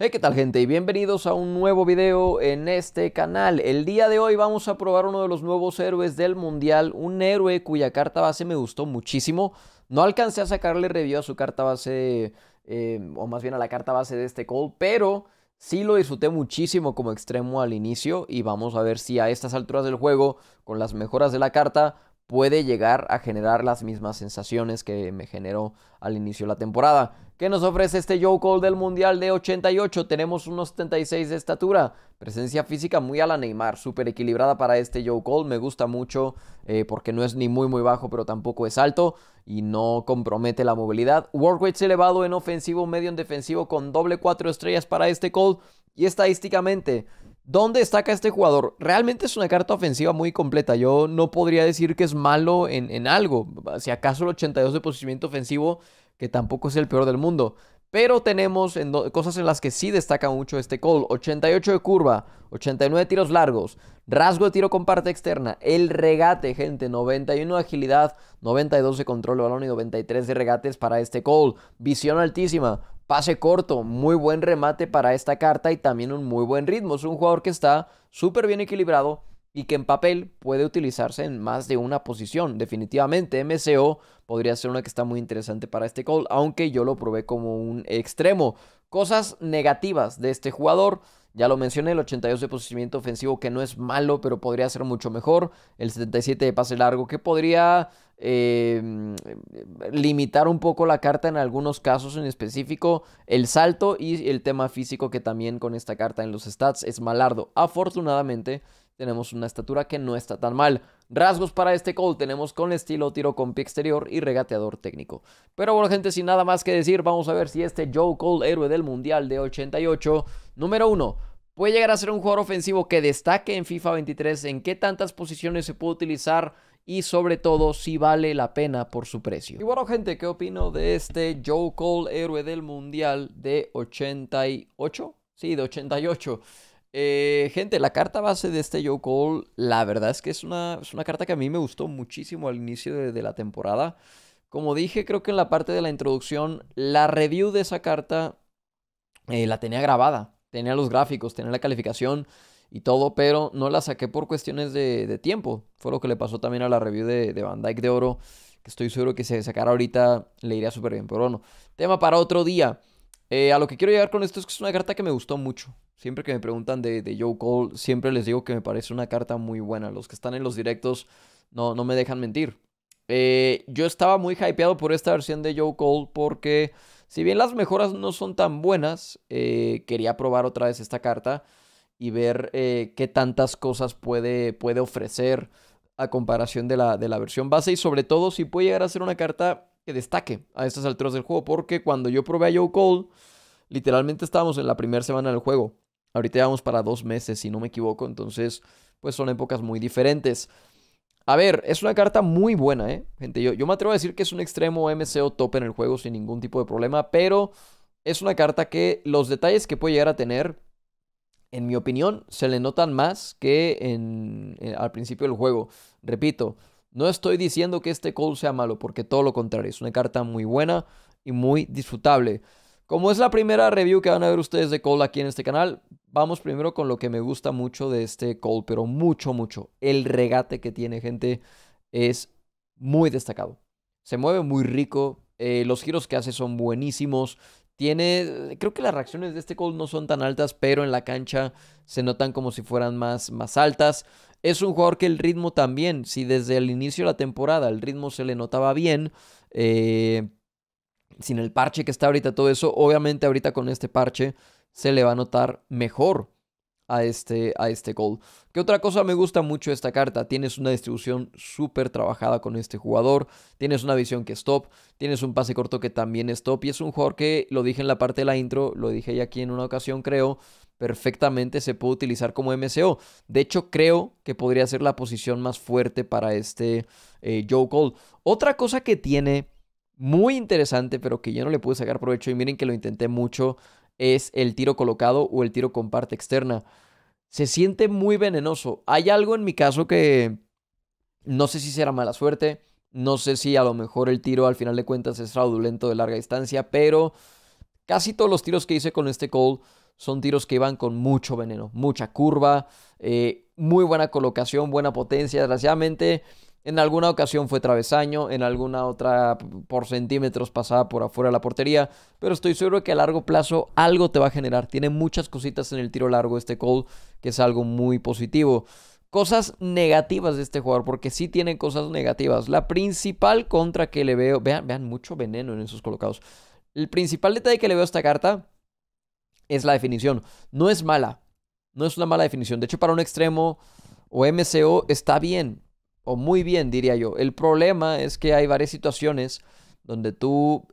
Hey, ¿qué tal gente? Y bienvenidos a un nuevo video en este canal. El día de hoy vamos a probar uno de los nuevos héroes del mundial, un héroe cuya carta base me gustó muchísimo. No alcancé a sacarle review a su carta base, eh, o más bien a la carta base de este cold, pero sí lo disfruté muchísimo como extremo al inicio y vamos a ver si a estas alturas del juego, con las mejoras de la carta, puede llegar a generar las mismas sensaciones que me generó al inicio de la temporada. ¿Qué nos ofrece este Joe Cole del Mundial de 88? Tenemos unos 76 de estatura, presencia física muy a la Neymar, súper equilibrada para este Joe Cole, me gusta mucho eh, porque no es ni muy muy bajo pero tampoco es alto y no compromete la movilidad. Workweights elevado en ofensivo, medio en defensivo con doble 4 estrellas para este Cole y estadísticamente ¿Dónde destaca este jugador? Realmente es una carta ofensiva muy completa. Yo no podría decir que es malo en, algo. Si acaso el 82 de posicionamiento ofensivo, que tampoco es el peor del mundo. Pero tenemos cosas en las que sí destaca mucho este Cole. 88 de curva, 89 de tiros largos, rasgo de tiro con parte externa, el regate, gente, 91 de agilidad, 92 de control de balón y 93 de regates para este Cole. Visión altísima, Pase corto, muy buen remate para esta carta y también un muy buen ritmo. Es un jugador que está súper bien equilibrado y que en papel puede utilizarse en más de una posición. Definitivamente, MCO podría ser una que está muy interesante para este call, aunque yo lo probé como un extremo. Cosas negativas de este jugador. Ya lo mencioné, el 82 de posicionamiento ofensivo que no es malo, pero podría ser mucho mejor. El 77 de pase largo que podría eh, limitar un poco la carta en algunos casos en específico. El salto y el tema físico que también con esta carta en los stats es malardo. Afortunadamente, tenemos una estatura que no está tan mal. Rasgos para este Cole tenemos con estilo, tiro con pie exterior y regateador técnico. Pero bueno, gente, sin nada más que decir, vamos a ver si este Joe Cole, héroe del Mundial de 88, número 1, puede llegar a ser un jugador ofensivo que destaque en FIFA 23, en qué tantas posiciones se puede utilizar y sobre todo si vale la pena por su precio. Y bueno gente, ¿qué opino de este Joe Cole, héroe del Mundial de 88? Sí, de 88. Eh, gente, la carta base de este Joe call, la verdad es que es una, es una carta que a mí me gustó muchísimo al inicio de, la temporada. Como dije, creo que en la parte de la introducción, la review de esa carta eh, la tenía grabada. Tenía los gráficos, tenía la calificación y todo, pero no la saqué por cuestiones de, tiempo. Fue lo que le pasó también a la review de, de Van Dyke de Oro, que estoy seguro que si sacara ahorita le iría súper bien, pero bueno. Tema para otro día. Eh, a lo que quiero llegar con esto es que es una carta que me gustó mucho. Siempre que me preguntan de, Joe Cole, siempre les digo que me parece una carta muy buena. Los que están en los directos no, no me dejan mentir. Eh, yo estaba muy hypeado por esta versión de Joe Cole porque si bien las mejoras no son tan buenas, eh, quería probar otra vez esta carta y ver qué tantas cosas puede, puede ofrecer a comparación de la, de la versión base y sobre todo si puede llegar a ser una carta que destaque a estas alturas del juego. Porque cuando yo probé a Joe Cole, literalmente estábamos en la primera semana del juego. Ahorita ya vamos para dos meses, si no me equivoco. Entonces, pues son épocas muy diferentes. A ver, es una carta muy buena, ¿eh? Gente, yo, yo me atrevo a decir que es un extremo MCO top en el juego sin ningún tipo de problema. Pero es una carta que los detalles que puede llegar a tener, en mi opinión, se le notan más que en, eh, al principio del juego. Repito, no estoy diciendo que este call sea malo, porque todo lo contrario, es una carta muy buena y muy disfrutable. Como es la primera review que van a ver ustedes de Cold aquí en este canal, vamos primero con lo que me gusta mucho de este Cold, pero mucho, mucho. El regate que tiene, gente, es muy destacado. Se mueve muy rico, eh, los giros que hace son buenísimos. Tiene, creo que las reacciones de este Cold no son tan altas, pero en la cancha se notan como si fueran más, más altas es un jugador que el ritmo también, si desde el inicio de la temporada el ritmo se le notaba bien, eh, sin el parche que está ahorita todo eso, obviamente ahorita con este parche se le va a notar mejor a este, a este gol. ¿Qué otra cosa me gusta mucho esta carta? Tienes una distribución súper trabajada con este jugador, tienes una visión que es top, tienes un pase corto que también es top y es un jugador que, lo dije en la parte de la intro, lo dije ya aquí en una ocasión creo, perfectamente se puede utilizar como MCO. De hecho creo que podría ser la posición más fuerte para este eh, Joe Cole. Otra cosa que tiene muy interesante, pero que yo no le pude sacar provecho. Y miren que lo intenté mucho es el tiro colocado o el tiro con parte externa. Se siente muy venenoso. Hay algo en mi caso que no sé si será mala suerte, no sé si a lo mejor el tiro al final de cuentas es fraudulento de larga distancia, pero casi todos los tiros que hice con este cold son tiros que van con mucho veneno, mucha curva, eh, muy buena colocación, buena potencia. Desgraciadamente en alguna ocasión fue travesaño, en alguna otra por centímetros pasaba por afuera de la portería, pero estoy seguro que a largo plazo algo te va a generar. Tiene muchas cositas en el tiro largo este Cole, que es algo muy positivo. Cosas negativas de este jugador, porque sí tiene cosas negativas. La principal contra que le veo, vean, vean mucho veneno en esos colocados. El principal detalle que le veo a esta carta es la definición. No es mala, no es una mala definición. De hecho, para un extremo o MCO está bien, o muy bien diría yo. El problema es que hay varias situaciones donde tú,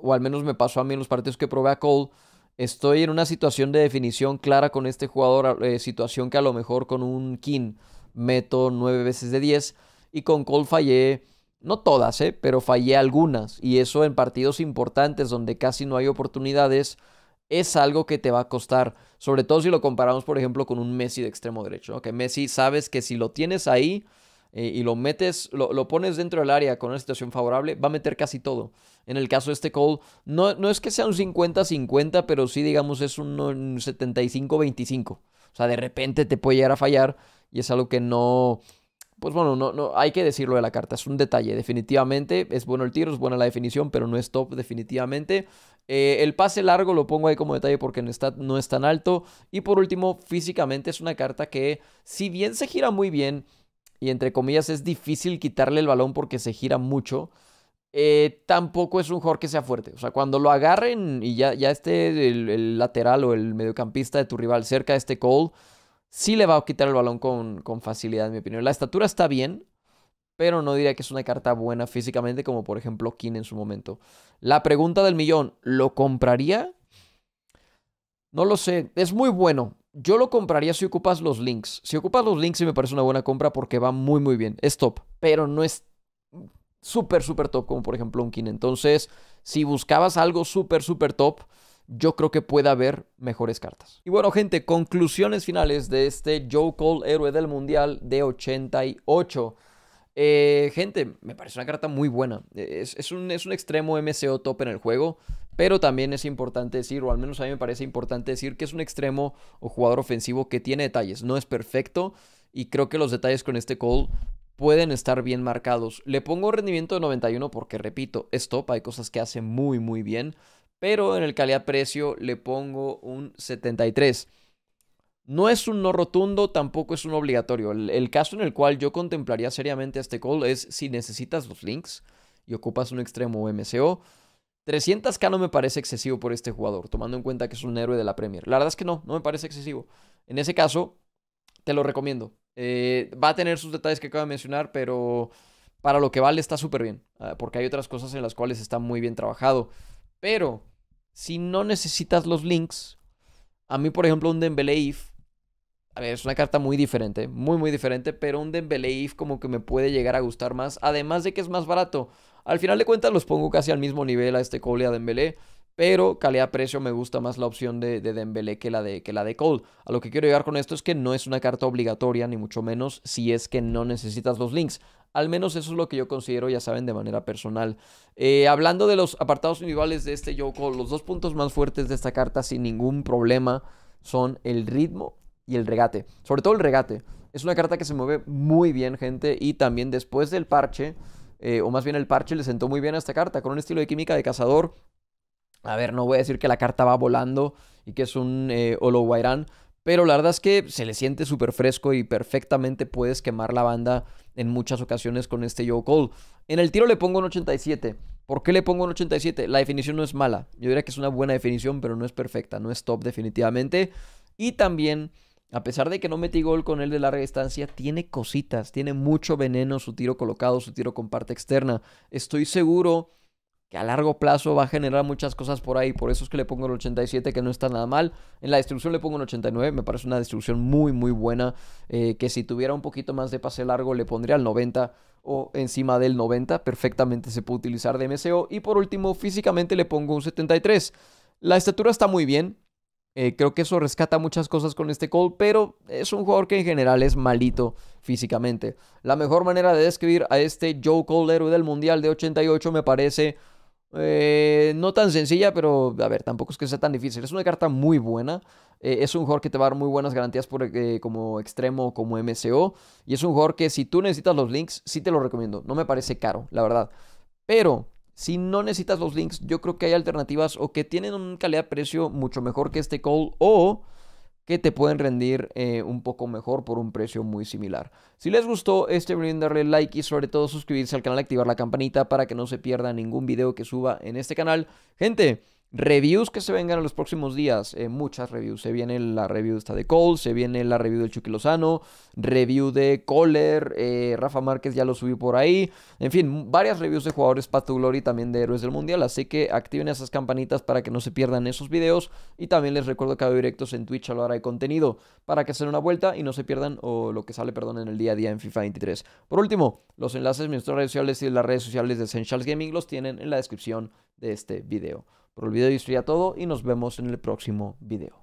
o al menos me pasó a mí en los partidos que probé a Cole, estoy en una situación de definición clara con este jugador, eh, situación que a lo mejor con un King meto nueve veces de 10 y con Cole fallé, no todas, eh, pero fallé algunas y eso en partidos importantes donde casi no hay oportunidades es algo que te va a costar, sobre todo si lo comparamos por ejemplo con un Messi de extremo derecho, que Messi sabes que si lo tienes ahí eh, y lo metes, lo, pones dentro del área con una situación favorable, va a meter casi todo. En el caso de este Cold... no, no es que sea un 50-50, pero sí, digamos, es un 75-25. O sea, de repente te puede llegar a fallar y es algo que no. Pues bueno, no, no, hay que decirlo de la carta, es un detalle, definitivamente. Es bueno el tiro, es buena la definición, pero no es top, definitivamente. Eh, el pase largo lo pongo ahí como detalle porque no, está, no es tan alto. Y por último, físicamente es una carta que, si bien se gira muy bien, y entre comillas es difícil quitarle el balón porque se gira mucho, eh, tampoco es un jugador que sea fuerte. O sea, cuando lo agarren y ya, ya esté el, lateral o el mediocampista de tu rival cerca de este Cole, sí le va a quitar el balón con, con facilidad, en mi opinión. La estatura está bien, pero no diría que es una carta buena físicamente como por ejemplo King en su momento. La pregunta del millón, ¿lo compraría? No lo sé, es muy bueno, yo lo compraría si ocupas los links. Si ocupas los links, sí me parece una buena compra porque va muy, muy bien. Es top, pero no es súper, súper top como por ejemplo un King. Entonces, si buscabas algo súper, súper top, yo creo que puede haber mejores cartas. Y bueno, gente, conclusiones finales de este Joe Cole, héroe del mundial de 88. Eh, gente, me parece una carta muy buena. Es, un, es, un, extremo MCO top en el juego. Pero también es importante decir, o al menos a mí me parece importante decir, que es un extremo o jugador ofensivo que tiene detalles. No es perfecto y creo que los detalles con este call pueden estar bien marcados. Le pongo rendimiento de 91 porque, repito, es top, hay cosas que hace muy, muy bien. Pero en el calidad-precio le pongo un 73. No es un no rotundo, tampoco es un obligatorio. El, caso en el cual yo contemplaría seriamente este call es si necesitas los links y ocupas un extremo MCO. 300k no me parece excesivo por este jugador, tomando en cuenta que es un héroe de la Premier. La verdad es que no, no me parece excesivo. En ese caso, te lo recomiendo. Eh, va a tener sus detalles que acabo de mencionar, pero para lo que vale está súper bien, ah, porque hay otras cosas en las cuales está muy bien trabajado. Pero si no necesitas los links, a mí, por ejemplo, un Dembeleif a ver, es una carta muy diferente, muy, muy diferente, pero un Dembeleif como que me puede llegar a gustar más, además de que es más barato. Al final de cuentas los pongo casi al mismo nivel a este Cole y a Dembélé. Pero calidad-precio me gusta más la opción de, de Dembélé que la de, que la de Cole. A lo que quiero llegar con esto es que no es una carta obligatoria, ni mucho menos si es que no necesitas los links. Al menos eso es lo que yo considero, ya saben, de manera personal. Eh, hablando de los apartados individuales de este Yoko, los dos puntos más fuertes de esta carta sin ningún problema son el ritmo y el regate. Sobre todo el regate. Es una carta que se mueve muy bien, gente, y también después del parche eh, o más bien el parche le sentó muy bien a esta carta, con un estilo de química de cazador. A ver, no voy a decir que la carta va volando y que es un eh, guairán, pero la verdad es que se le siente súper fresco y perfectamente puedes quemar la banda en muchas ocasiones con este yo Call. En el tiro le pongo un 87. ¿Por qué le pongo un 87? La definición no es mala. Yo diría que es una buena definición, pero no es perfecta. No es top definitivamente. Y también a pesar de que no metí gol con él de larga distancia, tiene cositas, tiene mucho veneno su tiro colocado, su tiro con parte externa. Estoy seguro que a largo plazo va a generar muchas cosas por ahí. Por eso es que le pongo el 87, que no está nada mal. En la distribución le pongo un 89, me parece una distribución muy, muy buena. Eh, que si tuviera un poquito más de pase largo, le pondría el 90 o encima del 90. Perfectamente se puede utilizar de MCO. Y por último, físicamente le pongo un 73. La estatura está muy bien, eh, creo que eso rescata muchas cosas con este Cole, pero es un jugador que en general es malito físicamente. La mejor manera de describir a este Joe Cole, héroe del Mundial de 88, me parece eh, no tan sencilla, pero a ver, tampoco es que sea tan difícil. Es una carta muy buena. Eh, es un jugador que te va a dar muy buenas garantías como extremo, como MCO. Y es un jugador que si tú necesitas los links, sí te lo recomiendo. No me parece caro, la verdad. Pero si no necesitas los links, yo creo que hay alternativas o que tienen un calidad-precio mucho mejor que este call o que te pueden rendir eh, un poco mejor por un precio muy similar. Si les gustó este video, darle like y sobre todo suscribirse al canal, y activar la campanita para que no se pierda ningún video que suba en este canal. Gente, reviews que se vengan en los próximos días, eh, muchas reviews. Se viene la review esta de Cole, se viene la review del Chucky Lozano, review de Kohler, eh, Rafa Márquez ya lo subió por ahí. En fin, varias reviews de jugadores para tu Glory y también de héroes del mundial. Así que activen esas campanitas para que no se pierdan esos videos. Y también les recuerdo que hago directos en Twitch a la hora de contenido para que se una vuelta y no se pierdan lo que sale, perdón, en el día a día en FIFA 23. Por último, los enlaces de mis redes sociales y las redes sociales de Essentials Gaming los tienen en la descripción de este video. Por el video sería todo y nos vemos en el próximo video.